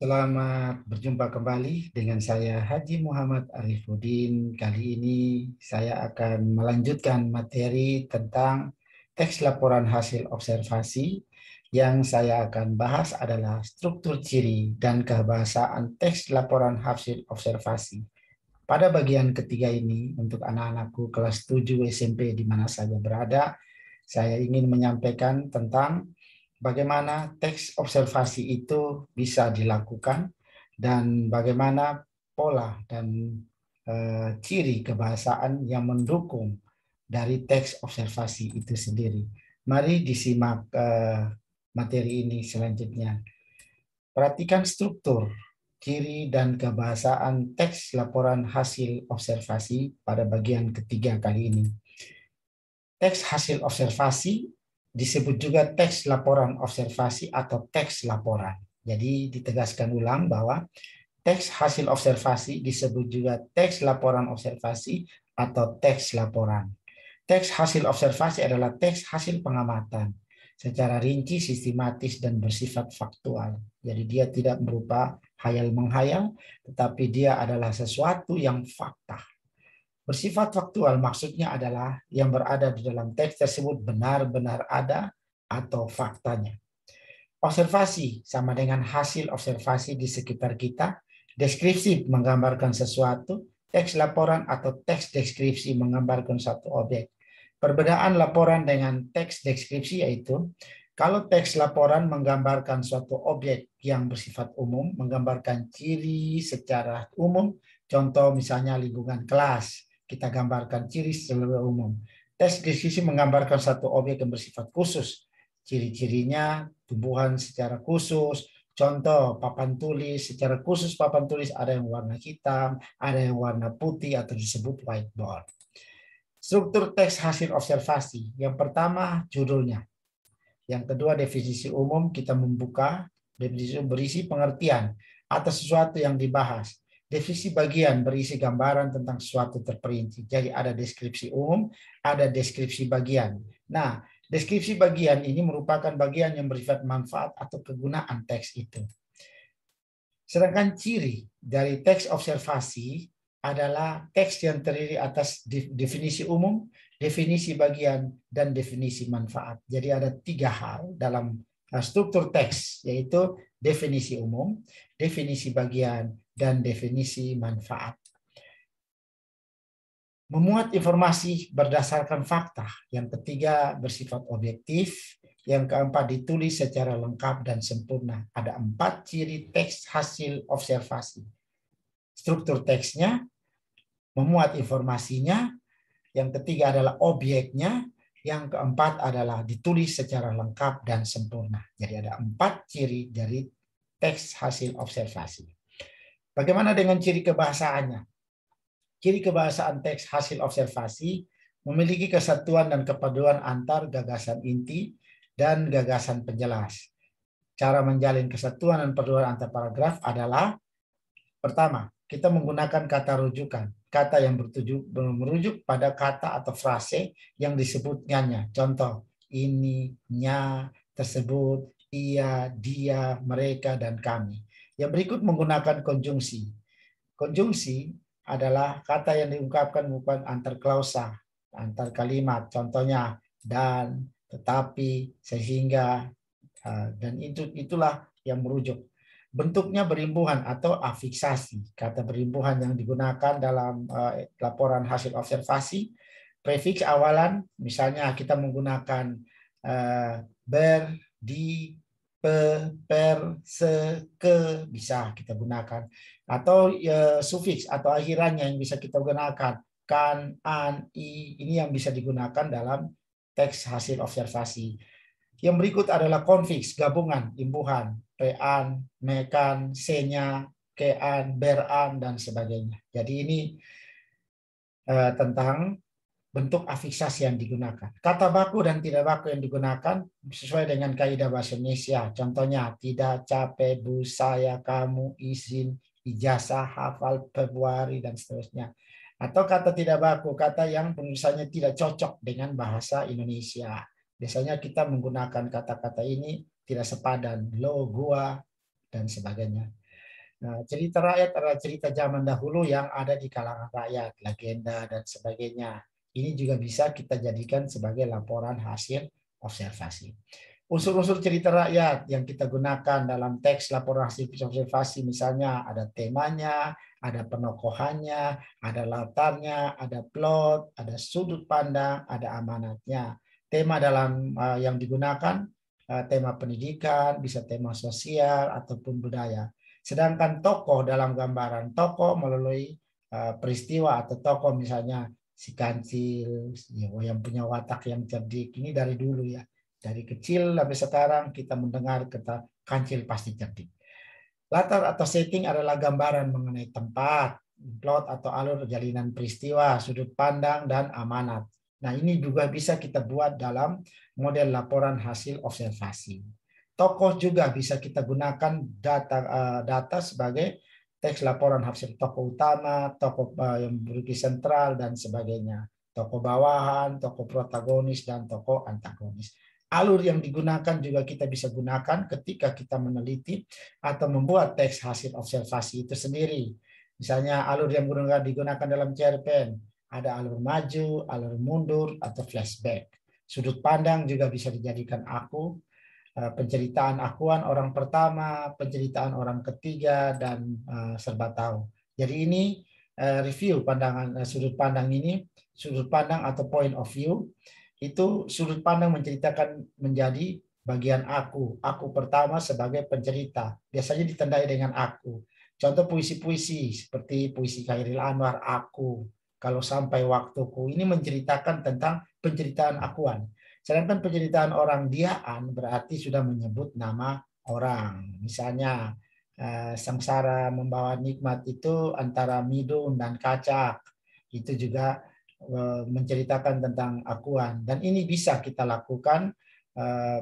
Selamat berjumpa kembali dengan saya Haji Muhammad Arifuddin. Kali ini saya akan melanjutkan materi tentang teks laporan hasil observasi yang saya akan bahas adalah struktur ciri dan kebahasaan teks laporan hasil observasi. Pada bagian ketiga ini, untuk anak-anakku kelas 7 SMP di mana saya berada, saya ingin menyampaikan tentang bagaimana teks observasi itu bisa dilakukan dan bagaimana pola dan e, ciri kebahasaan yang mendukung dari teks observasi itu sendiri. Mari disimak e, materi ini selanjutnya. Perhatikan struktur, ciri, dan kebahasaan teks laporan hasil observasi pada bagian ketiga kali ini. Teks hasil observasi disebut juga teks laporan observasi atau teks laporan. Jadi ditegaskan ulang bahwa teks hasil observasi disebut juga teks laporan observasi atau teks laporan. Teks hasil observasi adalah teks hasil pengamatan secara rinci, sistematis, dan bersifat faktual. Jadi dia tidak berupa hayal menghayal, tetapi dia adalah sesuatu yang fakta. Bersifat faktual maksudnya adalah yang berada di dalam teks tersebut benar-benar ada atau faktanya. Observasi sama dengan hasil observasi di sekitar kita. Deskripsi menggambarkan sesuatu, teks laporan atau teks deskripsi menggambarkan satu objek. Perbedaan laporan dengan teks deskripsi yaitu kalau teks laporan menggambarkan suatu objek yang bersifat umum, menggambarkan ciri secara umum, contoh misalnya lingkungan kelas, kita gambarkan ciri secara umum. Tes deskripsi menggambarkan satu objek yang bersifat khusus. Ciri-cirinya, tumbuhan secara khusus, Contoh papan tulis secara khusus papan tulis ada yang warna hitam, ada yang warna putih atau disebut whiteboard. Struktur teks hasil observasi. Yang pertama judulnya. Yang kedua definisi umum kita membuka definisi berisi pengertian atas sesuatu yang dibahas. Definisi bagian berisi gambaran tentang suatu terperinci. Jadi ada deskripsi umum, ada deskripsi bagian. Nah, deskripsi bagian ini merupakan bagian yang bersifat manfaat atau kegunaan teks itu. Sedangkan ciri dari teks observasi adalah teks yang terdiri atas definisi umum, definisi bagian, dan definisi manfaat. Jadi ada tiga hal dalam eh, struktur teks, yaitu definisi umum, definisi bagian, dan definisi manfaat. Memuat informasi berdasarkan fakta. Yang ketiga, bersifat objektif. Yang keempat, ditulis secara lengkap dan sempurna. Ada empat ciri teks hasil observasi. Struktur teksnya, memuat informasinya. Yang ketiga adalah objeknya. Yang keempat adalah ditulis secara lengkap dan sempurna. Jadi ada empat ciri dari teks hasil observasi. Bagaimana dengan ciri kebahasaannya? Ciri kebahasaan teks hasil observasi memiliki kesatuan dan kepaduan antar gagasan inti dan gagasan penjelas. Cara menjalin kesatuan dan perluan antar paragraf adalah pertama, kita menggunakan kata rujukan, kata yang bertuju, merujuk pada kata atau frase yang disebutnya. Contoh, ini, nya, tersebut, ia, dia, mereka, dan kami. Yang berikut menggunakan konjungsi. Konjungsi adalah kata yang diungkapkan bukan antar klausa, antar kalimat. Contohnya dan, tetapi, sehingga, eh, dan itu itulah yang merujuk. Bentuknya berimbuhan atau afiksasi. Kata berimbuhan yang digunakan dalam eh, laporan hasil observasi, Prefix awalan, misalnya kita menggunakan eh, ber, di, pe, per, se, ke bisa kita gunakan. Atau e, sufiks atau akhirannya yang bisa kita gunakan. Kan, an, i, ini yang bisa digunakan dalam teks hasil observasi. Yang berikut adalah konfix gabungan, imbuhan, rean, mekan, senya, kean, beran, dan sebagainya. Jadi ini eh, tentang bentuk afiksasi yang digunakan. Kata baku dan tidak baku yang digunakan sesuai dengan kaidah bahasa Indonesia. Contohnya tidak, capek, bu, saya, kamu, izin, ijazah, hafal, Februari, dan seterusnya. Atau kata tidak baku, kata yang penulisannya tidak cocok dengan bahasa Indonesia. Biasanya kita menggunakan kata-kata ini tidak sepadan, lo, gua, dan sebagainya. Nah, cerita rakyat adalah cerita zaman dahulu yang ada di kalangan rakyat, legenda, dan sebagainya ini juga bisa kita jadikan sebagai laporan hasil observasi. Unsur-unsur cerita rakyat yang kita gunakan dalam teks laporan hasil observasi misalnya ada temanya, ada penokohannya, ada latarnya, ada plot, ada sudut pandang, ada amanatnya. Tema dalam eh, yang digunakan eh, tema pendidikan, bisa tema sosial ataupun budaya. Sedangkan tokoh dalam gambaran tokoh melalui eh, peristiwa atau tokoh misalnya si kancil, ya, oh, yang punya watak yang cerdik. Ini dari dulu ya. Dari kecil sampai sekarang kita mendengar kata kancil pasti cerdik. Latar atau setting adalah gambaran mengenai tempat, plot atau alur jalinan peristiwa, sudut pandang, dan amanat. Nah ini juga bisa kita buat dalam model laporan hasil observasi. Tokoh juga bisa kita gunakan data, eh, data sebagai teks laporan hasil toko utama, toko eh, yang beriki sentral, dan sebagainya. Toko bawahan, toko protagonis, dan toko antagonis. Alur yang digunakan juga kita bisa gunakan ketika kita meneliti atau membuat teks hasil observasi itu sendiri. Misalnya alur yang digunakan dalam cerpen, ada alur maju, alur mundur, atau flashback. Sudut pandang juga bisa dijadikan aku, Eh, penceritaan akuan orang pertama, penceritaan orang ketiga, dan eh, serba tahu. Jadi ini eh, review pandangan sudut pandang ini, sudut pandang atau point of view, itu sudut pandang menceritakan menjadi bagian aku, aku pertama sebagai pencerita. Biasanya ditandai dengan aku. Contoh puisi-puisi seperti puisi Khairil Anwar, aku, kalau sampai waktuku. Ini menceritakan tentang penceritaan akuan. Sedangkan penceritaan orang diaan berarti sudah menyebut nama orang. Misalnya eh, sengsara membawa nikmat itu antara midun dan kacak. Itu juga eh, menceritakan tentang akuan dan ini bisa kita lakukan eh,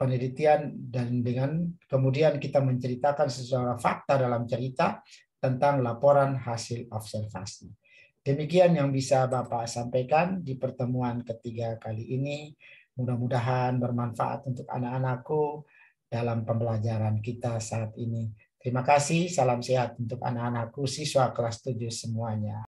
penelitian dan dengan kemudian kita menceritakan secara fakta dalam cerita tentang laporan hasil observasi. Demikian yang bisa Bapak sampaikan di pertemuan ketiga kali ini. Mudah-mudahan bermanfaat untuk anak-anakku dalam pembelajaran kita saat ini. Terima kasih, salam sehat untuk anak-anakku siswa kelas 7 semuanya.